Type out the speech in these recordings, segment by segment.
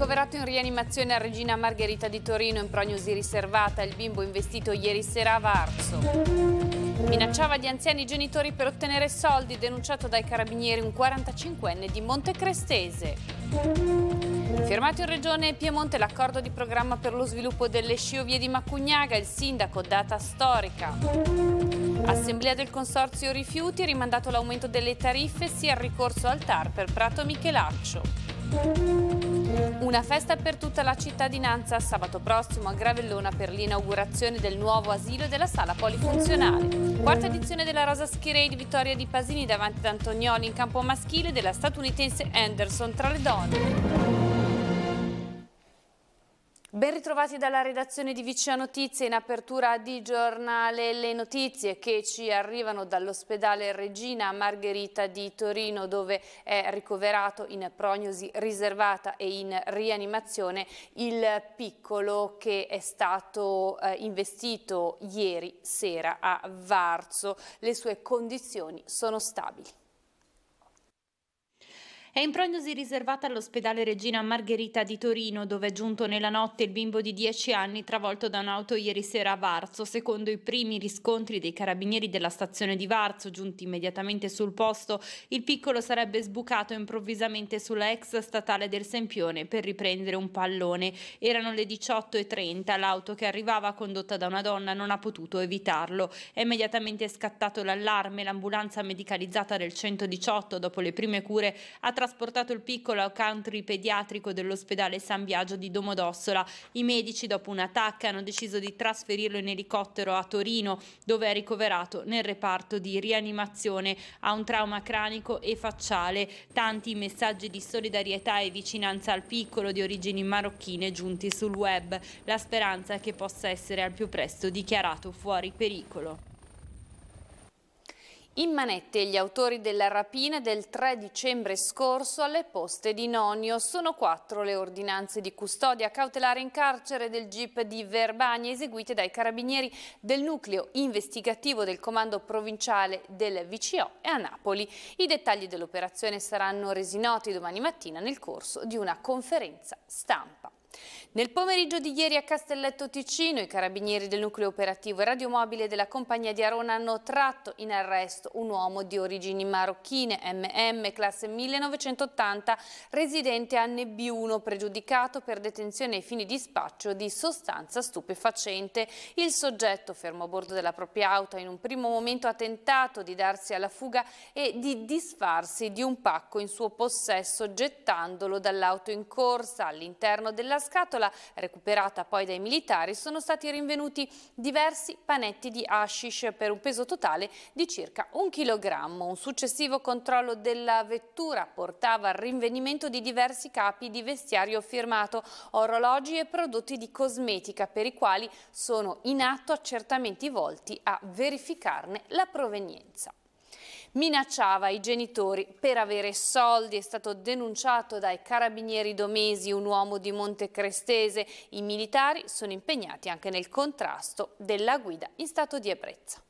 Ricoverato in rianimazione a Regina Margherita di Torino in prognosi riservata, il bimbo investito ieri sera a Varzo. Minacciava gli anziani genitori per ottenere soldi, denunciato dai carabinieri un 45enne di Montecrestese. Firmato in Regione Piemonte l'accordo di programma per lo sviluppo delle sciovie di Macugnaga, il sindaco data storica. Assemblea del Consorzio Rifiuti, rimandato l'aumento delle tariffe sia il ricorso al TAR per Prato Michelaccio. Una festa per tutta la cittadinanza sabato prossimo a Gravellona per l'inaugurazione del nuovo asilo e della sala polifunzionale. Quarta edizione della Rosa Skirade, vittoria di Pasini davanti ad Antonioni in campo maschile della statunitense Anderson tra le donne. Ben ritrovati dalla redazione di Vicia Notizie in apertura di giornale le notizie che ci arrivano dall'ospedale Regina Margherita di Torino dove è ricoverato in prognosi riservata e in rianimazione il piccolo che è stato eh, investito ieri sera a Varzo. Le sue condizioni sono stabili. È in prognosi riservata all'ospedale Regina Margherita di Torino, dove è giunto nella notte il bimbo di 10 anni travolto da un'auto ieri sera a Varzo. Secondo i primi riscontri dei carabinieri della stazione di Varzo, giunti immediatamente sul posto, il piccolo sarebbe sbucato improvvisamente sulla ex statale del Sempione per riprendere un pallone. Erano le 18.30, l'auto che arrivava condotta da una donna non ha potuto evitarlo. È immediatamente scattato l'allarme, l'ambulanza medicalizzata del 118 dopo le prime cure ha trasportato il piccolo al country pediatrico dell'ospedale San Biagio di Domodossola. I medici, dopo un'attacca, hanno deciso di trasferirlo in elicottero a Torino, dove è ricoverato nel reparto di rianimazione. Ha un trauma cranico e facciale. Tanti messaggi di solidarietà e vicinanza al piccolo di origini marocchine giunti sul web. La speranza è che possa essere al più presto dichiarato fuori pericolo. In manette gli autori della rapina del 3 dicembre scorso alle poste di Nonio. Sono quattro le ordinanze di custodia cautelare in carcere del GIP di Verbania eseguite dai carabinieri del nucleo investigativo del comando provinciale del VCO e a Napoli. I dettagli dell'operazione saranno resi noti domani mattina nel corso di una conferenza stampa. Nel pomeriggio di ieri a Castelletto Ticino i carabinieri del nucleo operativo e radiomobile della compagnia di Arona hanno tratto in arresto un uomo di origini marocchine MM classe 1980 residente a Nebbiuno pregiudicato per detenzione ai fini di spaccio di sostanza stupefacente. Il soggetto fermo a bordo della propria auto in un primo momento ha tentato di darsi alla fuga e di disfarsi di un pacco in suo possesso gettandolo dall'auto in corsa all'interno della scatola, recuperata poi dai militari, sono stati rinvenuti diversi panetti di hashish per un peso totale di circa un chilogrammo. Un successivo controllo della vettura portava al rinvenimento di diversi capi di vestiario firmato, orologi e prodotti di cosmetica per i quali sono in atto accertamenti volti a verificarne la provenienza minacciava i genitori per avere soldi. È stato denunciato dai carabinieri domesi un uomo di Montecrestese. I militari sono impegnati anche nel contrasto della guida in stato di ebbrezza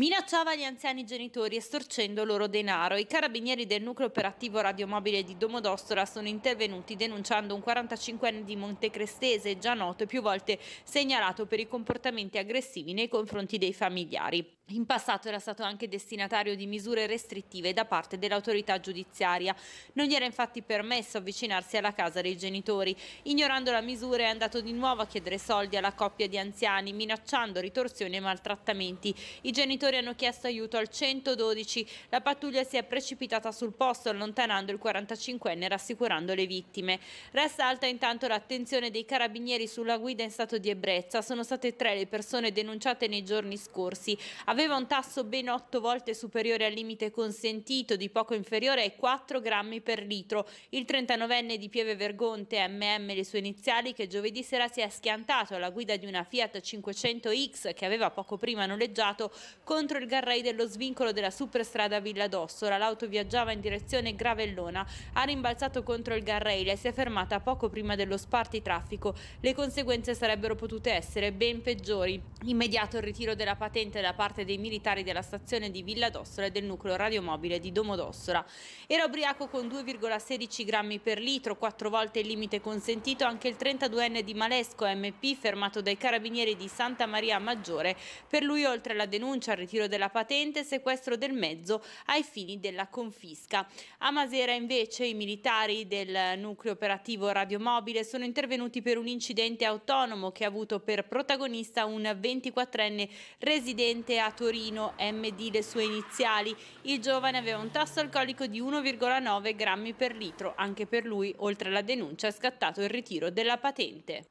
minacciava gli anziani genitori estorcendo loro denaro. I carabinieri del nucleo operativo radiomobile di Domodossola sono intervenuti denunciando un 45enne di Montecrestese già noto e più volte segnalato per i comportamenti aggressivi nei confronti dei familiari. In passato era stato anche destinatario di misure restrittive da parte dell'autorità giudiziaria. Non gli era infatti permesso avvicinarsi alla casa dei genitori. Ignorando la misura è andato di nuovo a chiedere soldi alla coppia di anziani, minacciando ritorsioni e maltrattamenti. I genitori lavoratori hanno chiesto aiuto al 112. La pattuglia si è precipitata sul posto allontanando il 45enne e rassicurando le vittime. Resta alta intanto l'attenzione dei carabinieri sulla guida in stato di ebbrezza. Sono state tre le persone denunciate nei giorni scorsi. Aveva un tasso ben otto volte superiore al limite consentito di poco inferiore ai 4 grammi per litro. Il 39enne di Pieve Vergonte, MM le sue iniziali, che giovedì sera si è schiantato alla guida di una Fiat 500X che aveva poco prima noleggiato contro il Garrai dello svincolo della superstrada Villa d'Ossola. L'auto viaggiava in direzione Gravellona, ha rimbalzato contro il Garraile e si è fermata poco prima dello spartitraffico. Le conseguenze sarebbero potute essere ben peggiori. Immediato il ritiro della patente da parte dei militari della stazione di Villa d'Ossola e del nucleo radiomobile di Domodossola. Era ubriaco con 2,16 grammi per litro, quattro volte il limite consentito anche il 32enne di Malesco MP fermato dai carabinieri di Santa Maria Maggiore. Per lui oltre alla denuncia ritiro della patente e sequestro del mezzo ai fini della confisca. A Masera invece i militari del nucleo operativo radiomobile sono intervenuti per un incidente autonomo che ha avuto per protagonista un 24enne residente a Torino, MD le sue iniziali. Il giovane aveva un tasso alcolico di 1,9 grammi per litro. Anche per lui, oltre alla denuncia, è scattato il ritiro della patente.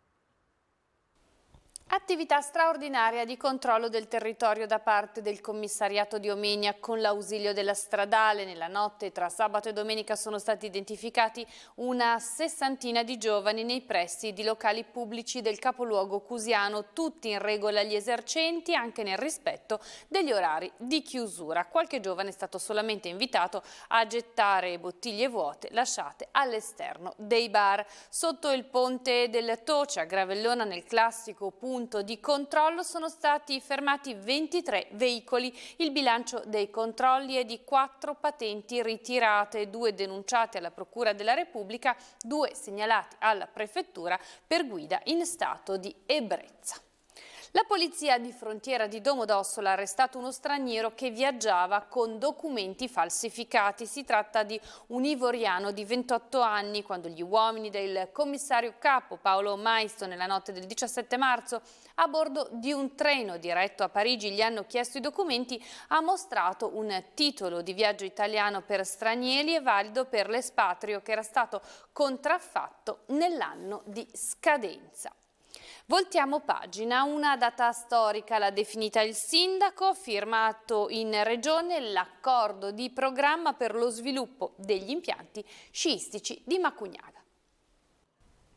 Attività straordinaria di controllo del territorio da parte del commissariato di Omegna con l'ausilio della stradale. Nella notte tra sabato e domenica sono stati identificati una sessantina di giovani nei pressi di locali pubblici del capoluogo cusiano, tutti in regola gli esercenti anche nel rispetto degli orari di chiusura. Qualche giovane è stato solamente invitato a gettare bottiglie vuote lasciate all'esterno dei bar. Sotto il ponte del Tocia, Gravellona nel classico punto punto di controllo sono stati fermati 23 veicoli. Il bilancio dei controlli è di 4 patenti ritirate, 2 denunciate alla Procura della Repubblica, 2 segnalati alla Prefettura per guida in stato di ebbrezza. La polizia di frontiera di Domodossola ha arrestato uno straniero che viaggiava con documenti falsificati. Si tratta di un ivoriano di 28 anni quando gli uomini del commissario capo Paolo Maisto nella notte del 17 marzo a bordo di un treno diretto a Parigi gli hanno chiesto i documenti ha mostrato un titolo di viaggio italiano per stranieri e valido per l'espatrio che era stato contraffatto nell'anno di scadenza. Voltiamo pagina, una data storica l'ha definita il sindaco, firmato in regione l'accordo di programma per lo sviluppo degli impianti sciistici di Macugnaga.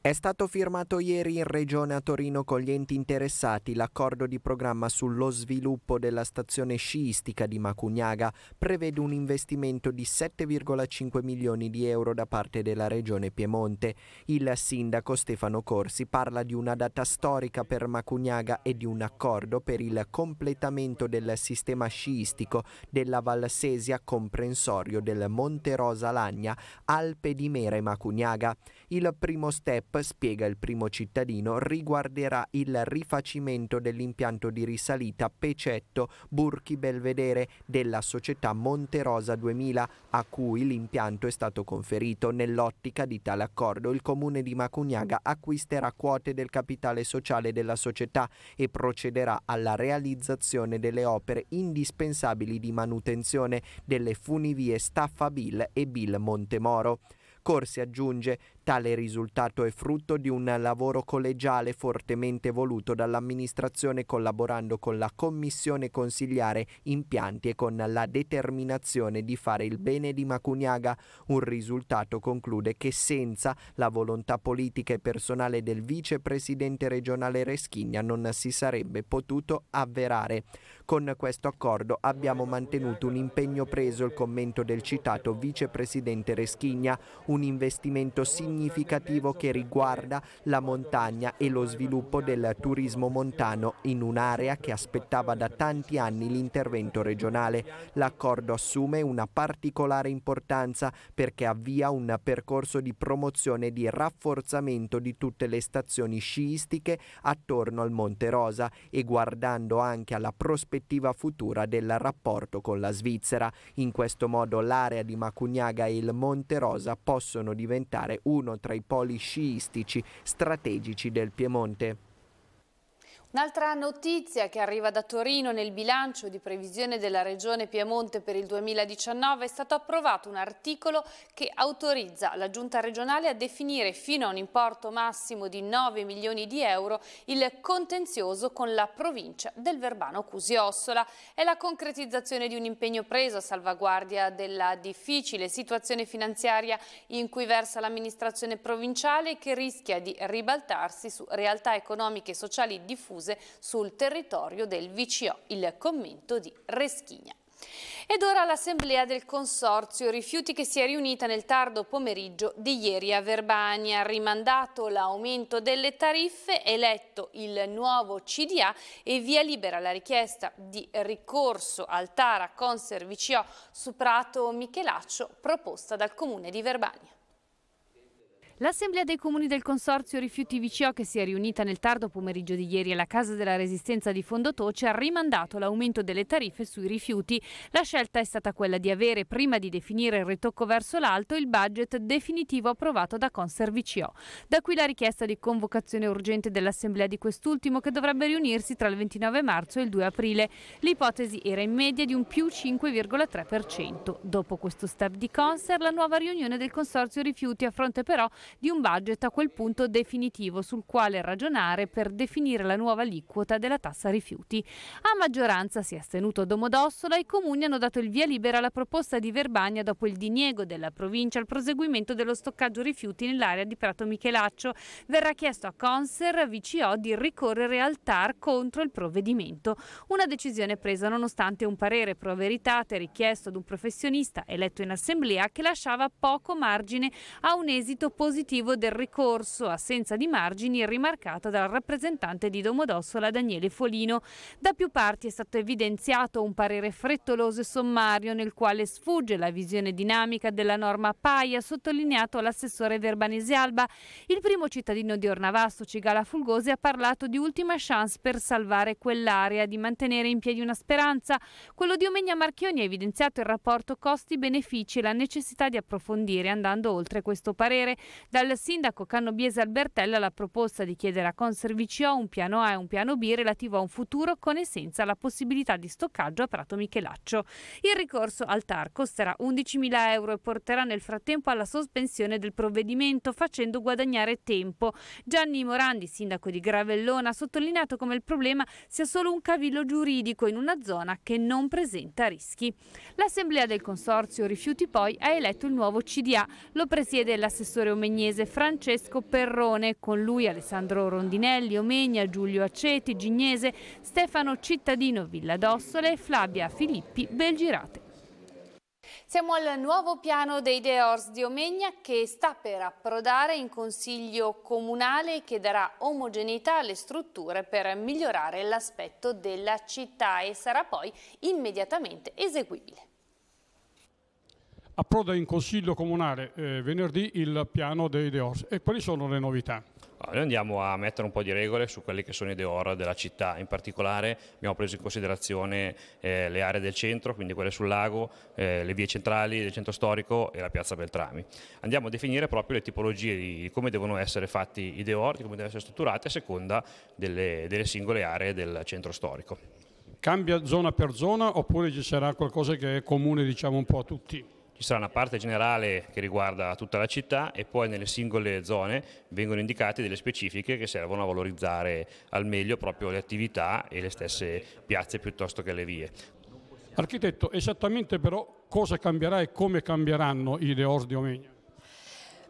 È stato firmato ieri in Regione a Torino con gli enti interessati l'accordo di programma sullo sviluppo della stazione sciistica di Macugnaga. Prevede un investimento di 7,5 milioni di euro da parte della Regione Piemonte. Il sindaco Stefano Corsi parla di una data storica per Macugnaga e di un accordo per il completamento del sistema sciistico della Valsesia comprensorio del Monte Rosa Lagna, Alpe di Mera e Macugnaga. Il primo step app, spiega il primo cittadino, riguarderà il rifacimento dell'impianto di risalita Pecetto Burchi Belvedere della società Monterosa 2000, a cui l'impianto è stato conferito. Nell'ottica di tale accordo il comune di Macugnaga acquisterà quote del capitale sociale della società e procederà alla realizzazione delle opere indispensabili di manutenzione delle funivie Staffa Bill e Bill Montemoro. Corsi aggiunge Tale risultato è frutto di un lavoro collegiale fortemente voluto dall'amministrazione collaborando con la commissione consigliare impianti e con la determinazione di fare il bene di Macuniaga. Un risultato conclude che senza la volontà politica e personale del vicepresidente regionale Reschigna non si sarebbe potuto avverare. Con questo accordo abbiamo mantenuto un impegno preso il commento del citato vicepresidente Reschigna, un investimento significativo significativo che riguarda la montagna e lo sviluppo del turismo montano in un'area che aspettava da tanti anni l'intervento regionale. L'accordo assume una particolare importanza perché avvia un percorso di promozione e di rafforzamento di tutte le stazioni sciistiche attorno al Monte Rosa e guardando anche alla prospettiva futura del rapporto con la Svizzera. In questo modo l'area di Macugnaga e il Monte Rosa possono diventare uno uno tra i poli sciistici strategici del Piemonte. Un'altra notizia che arriva da Torino nel bilancio di previsione della Regione Piemonte per il 2019 è stato approvato un articolo che autorizza la Giunta regionale a definire fino a un importo massimo di 9 milioni di euro il contenzioso con la provincia del Verbano Cusiossola. È la concretizzazione di un impegno preso a salvaguardia della difficile situazione finanziaria in cui versa l'amministrazione provinciale che rischia di ribaltarsi su realtà economiche e sociali diffuse chiuse sul territorio del VCO. Il commento di Reschigna. Ed ora l'assemblea del consorzio rifiuti che si è riunita nel tardo pomeriggio di ieri a Verbania, rimandato l'aumento delle tariffe, eletto il nuovo CDA e via libera la richiesta di ricorso al Tara Conservicio su Prato Michelaccio proposta dal comune di Verbania. L'Assemblea dei Comuni del Consorzio Rifiuti VCO, che si è riunita nel tardo pomeriggio di ieri alla Casa della Resistenza di Fondotoce, ha rimandato l'aumento delle tariffe sui rifiuti. La scelta è stata quella di avere, prima di definire il ritocco verso l'alto, il budget definitivo approvato da Conservicio. Da qui la richiesta di convocazione urgente dell'Assemblea di quest'ultimo, che dovrebbe riunirsi tra il 29 marzo e il 2 aprile. L'ipotesi era in media di un più 5,3%. Dopo questo step di Conser, la nuova riunione del Consorzio Rifiuti, a però di un budget a quel punto definitivo sul quale ragionare per definire la nuova aliquota della tassa rifiuti. A maggioranza si è astenuto Domodossola e i comuni hanno dato il via libera alla proposta di Verbagna dopo il diniego della provincia al proseguimento dello stoccaggio rifiuti nell'area di Prato Michelaccio. Verrà chiesto a Conser VCO di ricorrere al TAR contro il provvedimento. Una decisione presa nonostante un parere pro veritate richiesto ad un professionista eletto in assemblea che lasciava poco margine a un esito positivo positivo del ricorso assenza di margini rimarcata dal rappresentante di Domodossola Daniele Folino. Da più parti è stato evidenziato un parere frettoloso e sommario nel quale sfugge la visione dinamica della norma PAI, ha sottolineato l'assessore Verbanese Alba. Il primo cittadino di Ornavasto, Cigala Fulgosi, ha parlato di ultima chance per salvare quell'area, di mantenere in piedi una speranza. Quello di Omegna Marchioni ha evidenziato il rapporto costi-benefici e la necessità di approfondire andando oltre questo parere. Dal sindaco Cannobiese Albertella la proposta di chiedere a Conservicio un piano A e un piano B relativo a un futuro con e senza la possibilità di stoccaggio a Prato Michelaccio. Il ricorso al TAR costerà 11.000 euro e porterà nel frattempo alla sospensione del provvedimento facendo guadagnare tempo. Gianni Morandi, sindaco di Gravellona, ha sottolineato come il problema sia solo un cavillo giuridico in una zona che non presenta rischi. L'assemblea del consorzio rifiuti poi ha eletto il nuovo CDA, lo presiede l'assessore Omegnato Bagnese Francesco Perrone, con lui Alessandro Rondinelli, Omegna, Giulio Aceti, Gignese, Stefano Cittadino Villadossole e Flavia Filippi Belgirate. Siamo al nuovo piano dei Deors di Omegna che sta per approdare in consiglio comunale che darà omogeneità alle strutture per migliorare l'aspetto della città e sarà poi immediatamente eseguibile approda in Consiglio Comunale eh, venerdì il piano dei DEOS. E quali sono le novità? noi andiamo a mettere un po' di regole su quelli che sono i deor della città, in particolare abbiamo preso in considerazione eh, le aree del centro, quindi quelle sul lago, eh, le vie centrali del centro storico e la piazza Beltrami. Andiamo a definire proprio le tipologie di come devono essere fatti i deor, di come devono essere strutturati a seconda delle, delle singole aree del centro storico. Cambia zona per zona oppure ci sarà qualcosa che è comune diciamo, un po' a tutti? Ci sarà una parte generale che riguarda tutta la città e poi nelle singole zone vengono indicate delle specifiche che servono a valorizzare al meglio proprio le attività e le stesse piazze piuttosto che le vie. Architetto, esattamente però cosa cambierà e come cambieranno i Deors di Omegna?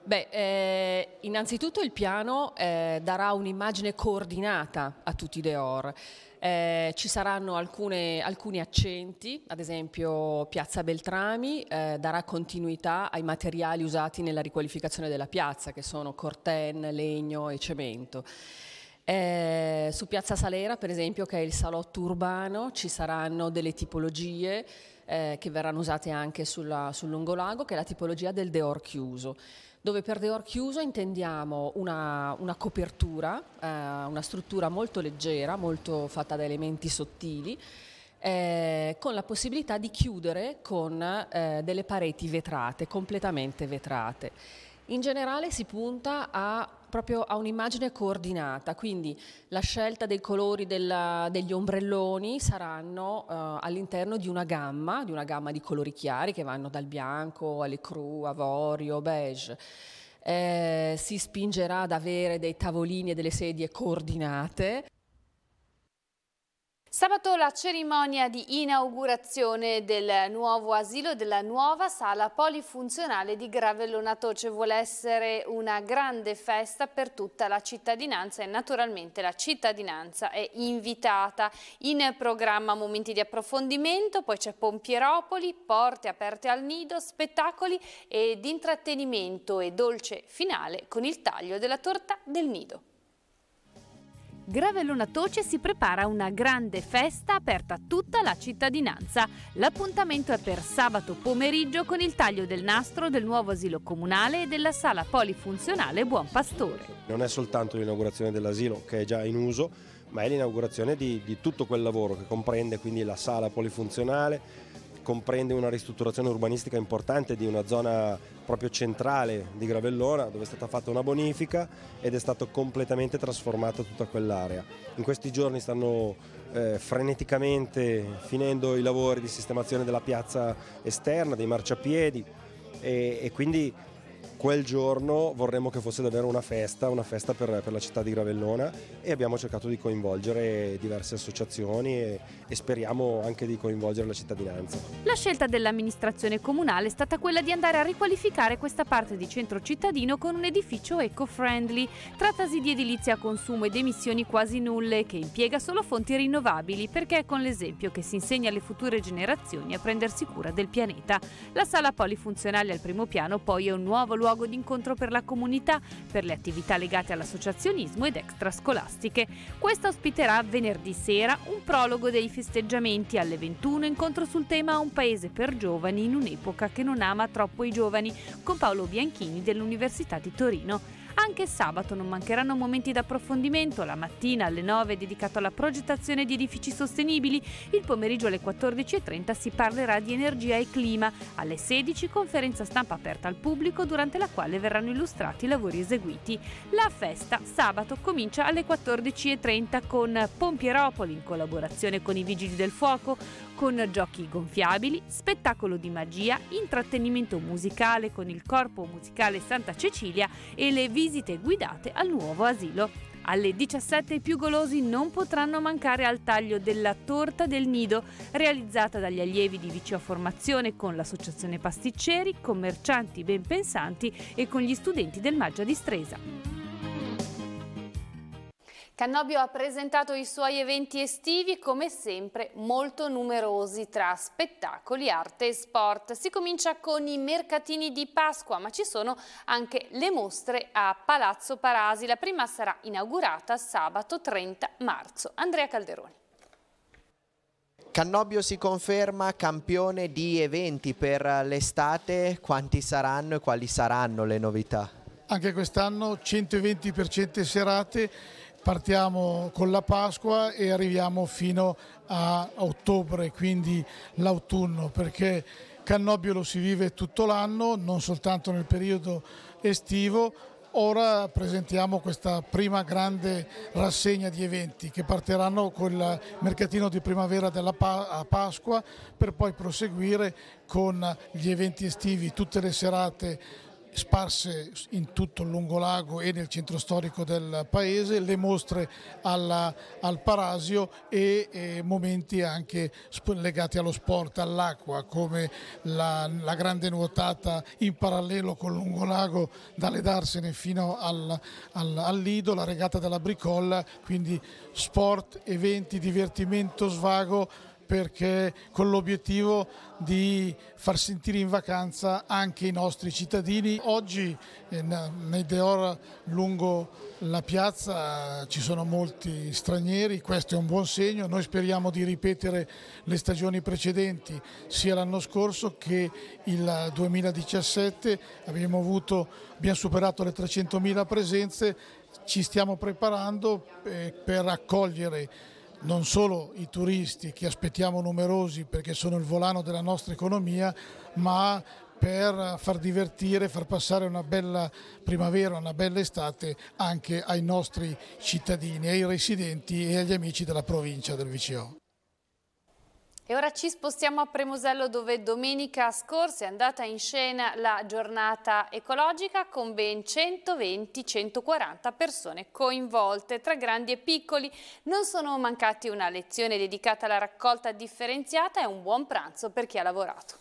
Beh, eh, innanzitutto il piano eh, darà un'immagine coordinata a tutti i Deor. Eh, ci saranno alcune, alcuni accenti, ad esempio Piazza Beltrami eh, darà continuità ai materiali usati nella riqualificazione della piazza, che sono corten, legno e cemento. Eh, su Piazza Salera, per esempio, che è il salotto urbano, ci saranno delle tipologie eh, che verranno usate anche sulla, sul lungolago, che è la tipologia del Deor chiuso dove per deor chiuso intendiamo una, una copertura, eh, una struttura molto leggera, molto fatta da elementi sottili, eh, con la possibilità di chiudere con eh, delle pareti vetrate, completamente vetrate. In generale si punta a proprio a un'immagine coordinata, quindi la scelta dei colori della, degli ombrelloni saranno uh, all'interno di una gamma, di una gamma di colori chiari che vanno dal bianco alle cru, avorio, beige. Eh, si spingerà ad avere dei tavolini e delle sedie coordinate. Sabato la cerimonia di inaugurazione del nuovo asilo della nuova sala polifunzionale di Gravellona Toce vuole essere una grande festa per tutta la cittadinanza e naturalmente la cittadinanza è invitata. In programma momenti di approfondimento, poi c'è Pompieropoli, porte aperte al nido, spettacoli ed intrattenimento e dolce finale con il taglio della torta del nido. Gravellona Toce si prepara una grande festa aperta a tutta la cittadinanza. L'appuntamento è per sabato pomeriggio con il taglio del nastro del nuovo asilo comunale e della sala polifunzionale Buon Pastore. Non è soltanto l'inaugurazione dell'asilo che è già in uso, ma è l'inaugurazione di, di tutto quel lavoro che comprende quindi la sala polifunzionale, comprende una ristrutturazione urbanistica importante di una zona proprio centrale di Gravellona dove è stata fatta una bonifica ed è stato completamente trasformato tutta quell'area. In questi giorni stanno eh, freneticamente finendo i lavori di sistemazione della piazza esterna, dei marciapiedi e, e quindi quel giorno vorremmo che fosse davvero una festa, una festa per, per la città di Gravellona e abbiamo cercato di coinvolgere diverse associazioni e, e speriamo anche di coinvolgere la cittadinanza. La scelta dell'amministrazione comunale è stata quella di andare a riqualificare questa parte di centro cittadino con un edificio eco-friendly. Trattasi di edilizia a consumo ed emissioni quasi nulle che impiega solo fonti rinnovabili perché è con l'esempio che si insegna alle future generazioni a prendersi cura del pianeta. La sala polifunzionale al primo piano poi è un nuovo luogo luogo d'incontro per la comunità, per le attività legate all'associazionismo ed extrascolastiche. Questa ospiterà venerdì sera un prologo dei festeggiamenti alle 21 incontro sul tema Un paese per giovani in un'epoca che non ama troppo i giovani con Paolo Bianchini dell'Università di Torino. Anche sabato non mancheranno momenti d'approfondimento, la mattina alle 9 dedicato alla progettazione di edifici sostenibili, il pomeriggio alle 14.30 si parlerà di energia e clima, alle 16 conferenza stampa aperta al pubblico durante la quale verranno illustrati i lavori eseguiti. La festa sabato comincia alle 14.30 con Pompieropoli in collaborazione con i Vigili del Fuoco, con giochi gonfiabili, spettacolo di magia, intrattenimento musicale con il corpo musicale Santa Cecilia e le video visite guidate al nuovo asilo. Alle 17 i più golosi non potranno mancare al taglio della torta del nido realizzata dagli allievi di Viceo Formazione con l'associazione pasticceri, commercianti ben pensanti e con gli studenti del Maggia di Stresa. Cannobio ha presentato i suoi eventi estivi come sempre molto numerosi tra spettacoli, arte e sport. Si comincia con i mercatini di Pasqua ma ci sono anche le mostre a Palazzo Parasi. La prima sarà inaugurata sabato 30 marzo. Andrea Calderoni. Cannobio si conferma campione di eventi per l'estate, quanti saranno e quali saranno le novità? Anche quest'anno 120% serate partiamo con la Pasqua e arriviamo fino a ottobre, quindi l'autunno, perché Cannobio lo si vive tutto l'anno, non soltanto nel periodo estivo, Ora presentiamo questa prima grande rassegna di eventi che partiranno col mercatino di primavera della pa a Pasqua per poi proseguire con gli eventi estivi, tutte le serate sparse in tutto il lungolago e nel centro storico del paese, le mostre alla, al Parasio e, e, momenti anche legati allo sport, all'acqua, come la, la, grande nuotata in parallelo col lungolago dalle Darsene fino al, al, al Lido, la regata della Bricolla, quindi sport, eventi, divertimento, svago perché con l'obiettivo di far sentire in vacanza anche i nostri cittadini. Oggi eh, nei Deor lungo la piazza ci sono molti stranieri, questo è un buon segno, noi speriamo di ripetere le stagioni precedenti, sia l'anno scorso che il 2017, abbiamo, avuto, abbiamo superato le 300.000 presenze, ci stiamo preparando eh, per accogliere non solo i turisti che aspettiamo numerosi perché sono il volano della nostra economia, ma per far divertire, far passare una bella primavera, una bella estate anche ai nostri cittadini, ai residenti e agli amici della provincia del VCO. E ora ci spostiamo a Premosello dove domenica scorsa è andata in scena la giornata ecologica con ben 120-140 persone coinvolte tra grandi e piccoli. Non sono mancati una lezione dedicata alla raccolta differenziata e un buon pranzo per chi ha lavorato.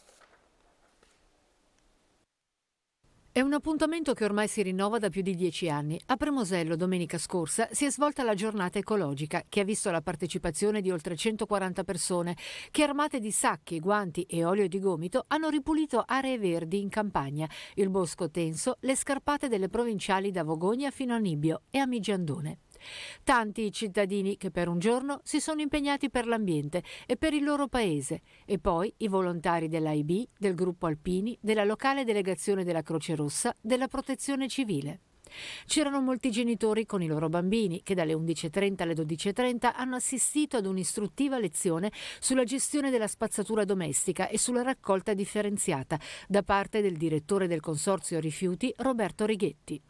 È un appuntamento che ormai si rinnova da più di dieci anni. A Premosello domenica scorsa si è svolta la giornata ecologica che ha visto la partecipazione di oltre 140 persone che armate di sacchi, guanti e olio di gomito hanno ripulito aree verdi in campagna, il bosco tenso, le scarpate delle provinciali da Vogogna fino a Nibbio e a Migiandone. Tanti i cittadini che per un giorno si sono impegnati per l'ambiente e per il loro paese e poi i volontari dell'AIB, del gruppo Alpini, della locale delegazione della Croce Rossa, della Protezione Civile. C'erano molti genitori con i loro bambini che dalle 11.30 alle 12.30 hanno assistito ad un'istruttiva lezione sulla gestione della spazzatura domestica e sulla raccolta differenziata da parte del direttore del Consorzio Rifiuti Roberto Righetti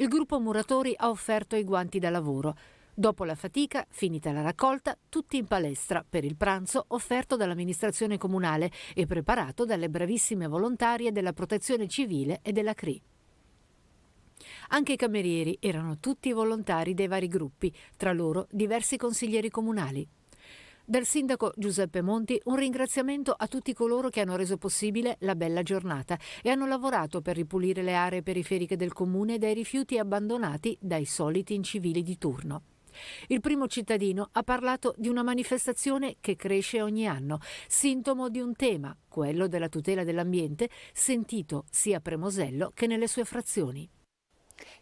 il gruppo muratori ha offerto i guanti da lavoro. Dopo la fatica, finita la raccolta, tutti in palestra per il pranzo offerto dall'amministrazione comunale e preparato dalle bravissime volontarie della protezione civile e della CRI. Anche i camerieri erano tutti volontari dei vari gruppi, tra loro diversi consiglieri comunali. Dal sindaco Giuseppe Monti un ringraziamento a tutti coloro che hanno reso possibile la bella giornata e hanno lavorato per ripulire le aree periferiche del comune dai rifiuti abbandonati dai soliti incivili di turno. Il primo cittadino ha parlato di una manifestazione che cresce ogni anno, sintomo di un tema, quello della tutela dell'ambiente, sentito sia a Premosello che nelle sue frazioni.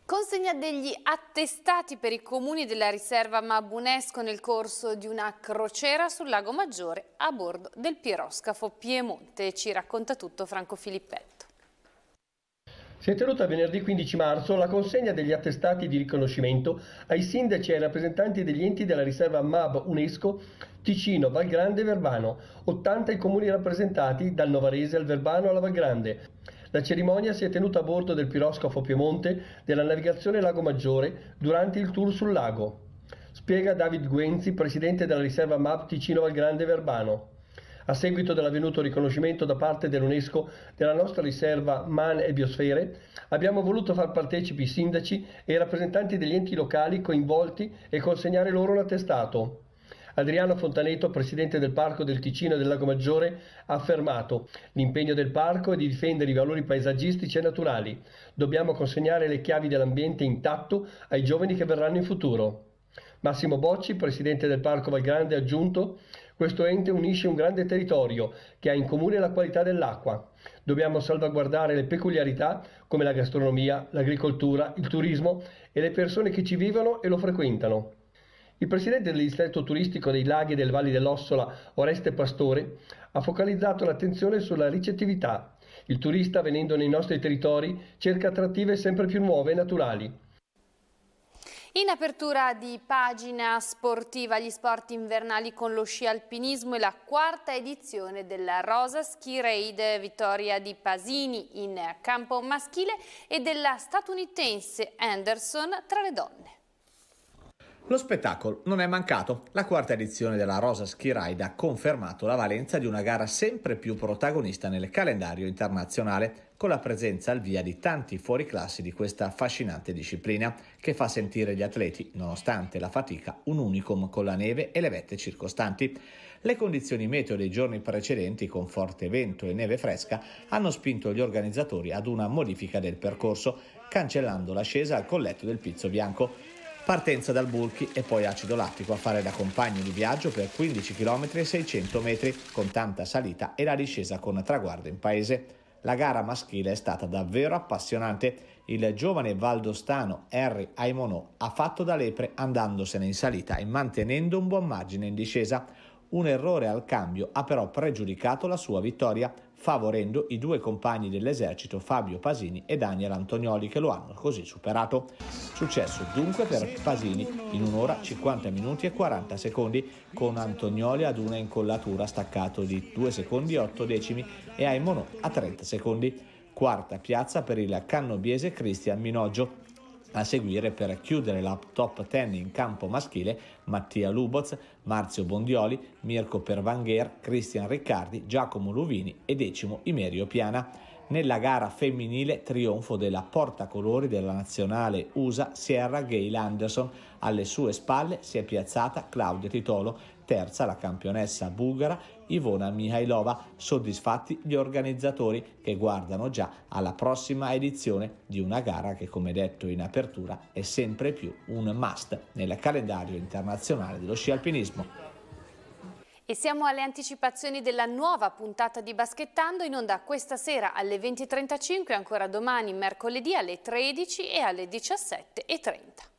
Consegna degli attestati per i comuni della riserva Mabunesco nel corso di una crociera sul lago Maggiore a bordo del piroscafo Piemonte. Ci racconta tutto Franco Filippetto. Si è tenuta venerdì 15 marzo la consegna degli attestati di riconoscimento ai sindaci e ai rappresentanti degli enti della riserva MAB UNESCO Ticino, Valgrande e Verbano, 80 i comuni rappresentati dal Novarese al Verbano alla Valgrande. La cerimonia si è tenuta a bordo del piroscafo Piemonte della navigazione Lago Maggiore durante il tour sul lago. Spiega David Guenzi, presidente della riserva MAP Ticino Val Grande Verbano. A seguito dell'avvenuto riconoscimento da parte dell'UNESCO della nostra riserva Man e Biosfere, abbiamo voluto far partecipi i sindaci e i rappresentanti degli enti locali coinvolti e consegnare loro l'attestato. Adriano Fontaneto, presidente del Parco del Ticino e del Lago Maggiore, ha affermato l'impegno del parco è di difendere i valori paesaggistici e naturali. Dobbiamo consegnare le chiavi dell'ambiente intatto ai giovani che verranno in futuro. Massimo Bocci, presidente del Parco Valgrande, ha aggiunto questo ente unisce un grande territorio che ha in comune la qualità dell'acqua. Dobbiamo salvaguardare le peculiarità come la gastronomia, l'agricoltura, il turismo e le persone che ci vivono e lo frequentano. Il presidente del distretto turistico dei laghi e del Valle dell'Ossola, Oreste Pastore, ha focalizzato l'attenzione sulla ricettività. Il turista, venendo nei nostri territori, cerca attrattive sempre più nuove e naturali. In apertura di pagina sportiva gli sport invernali con lo sci alpinismo e la quarta edizione della Rosa Ski Raid vittoria di Pasini in campo maschile e della statunitense Anderson tra le donne. Lo spettacolo non è mancato. La quarta edizione della Rosa Ski Ride ha confermato la valenza di una gara sempre più protagonista nel calendario internazionale, con la presenza al via di tanti fuoriclassi di questa affascinante disciplina, che fa sentire gli atleti, nonostante la fatica, un unicum con la neve e le vette circostanti. Le condizioni meteo dei giorni precedenti, con forte vento e neve fresca, hanno spinto gli organizzatori ad una modifica del percorso, cancellando l'ascesa al colletto del Pizzo Bianco partenza dal Bulchi e poi acido lattico a fare da compagno di viaggio per 15 km e 600 metri con tanta salita e la discesa con traguardo in paese. La gara maschile è stata davvero appassionante. Il giovane valdostano Harry Aimonò ha fatto da lepre andandosene in salita e mantenendo un buon margine in discesa. Un errore al cambio ha però pregiudicato la sua vittoria favorendo i due compagni dell'esercito Fabio Pasini e Daniel Antonioli che lo hanno così superato. Successo dunque per Pasini in un'ora 50 minuti e 40 secondi con Antonioli ad una incollatura staccato di 2 secondi e 8 decimi e Aimonò a 30 secondi. Quarta piazza per il cannobiese Cristian Minoggio a seguire per chiudere la top 10 in campo maschile Mattia Luboz, Marzio Bondioli, Mirko Pervangher, Cristian Riccardi, Giacomo Luvini e decimo Imerio Piana. Nella gara femminile trionfo della portacolori della nazionale USA Sierra Gail Anderson. Alle sue spalle si è piazzata Claudia Titolo terza la campionessa bulgara Ivona Mihailova, soddisfatti gli organizzatori che guardano già alla prossima edizione di una gara che come detto in apertura è sempre più un must nel calendario internazionale dello sci alpinismo. E siamo alle anticipazioni della nuova puntata di Baschettando in onda questa sera alle 20.35, ancora domani, mercoledì alle 13 e alle 17.30.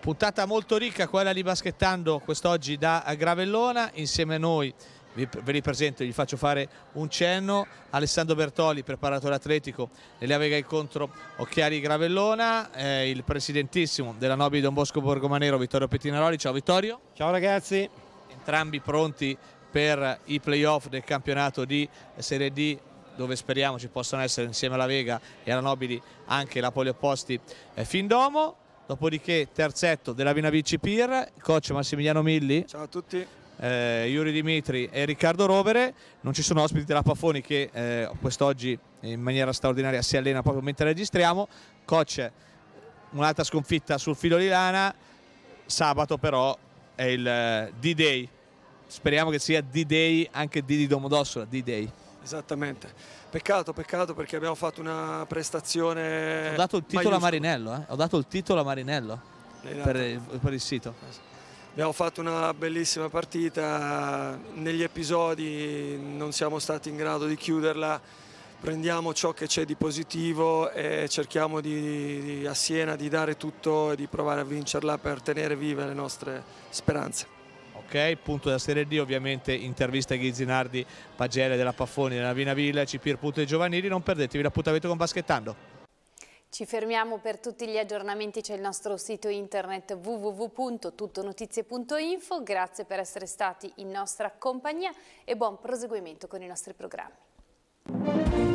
Puntata molto ricca quella di Baschettando quest'oggi da Gravellona, insieme a noi ve li presento, gli faccio fare un cenno. Alessandro Bertoli, preparatore atletico della Vega Incontro Occhiari Gravellona, eh, il presidentissimo della Nobi Don Bosco Borgomanero Vittorio Pettinaroli. Ciao Vittorio. Ciao ragazzi. Entrambi pronti per i playoff del campionato di Serie D dove speriamo ci possano essere insieme alla Vega e alla Nobili anche la Poli Opposti eh, domo. Dopodiché terzetto della Vina Vinavici Pir, coach Massimiliano Milli. Ciao a tutti. Eh, Iuri Dimitri e Riccardo Rovere, non ci sono ospiti della Pafoni che eh, quest'oggi in maniera straordinaria si allena proprio mentre registriamo, coach un'altra sconfitta sul filo di lana, sabato però è il eh, D-Day, speriamo che sia D-Day anche D di Domodossola, D-Day. Esattamente. Peccato, peccato perché abbiamo fatto una prestazione. Ho dato il titolo maiuscola. a Marinello, eh? ho dato il titolo a Marinello eh, per eh, il, per il sito. Abbiamo fatto una bellissima partita, negli episodi non siamo stati in grado di chiuderla, prendiamo ciò che c'è di positivo e cerchiamo di, di, a Siena di dare tutto e di provare a vincerla per tenere vive le nostre speranze ok? Punto della Serie D, ovviamente intervista a Ghizzinardi, Pagele della Paffoni, della Vinavilla, Cipir Punto dei Giovanili, non perdetevi l'appuntamento con Baschettando. Ci fermiamo per tutti gli aggiornamenti, c'è il nostro sito internet www.tuttonotizie.info, grazie per essere stati in nostra compagnia e buon proseguimento con i nostri programmi.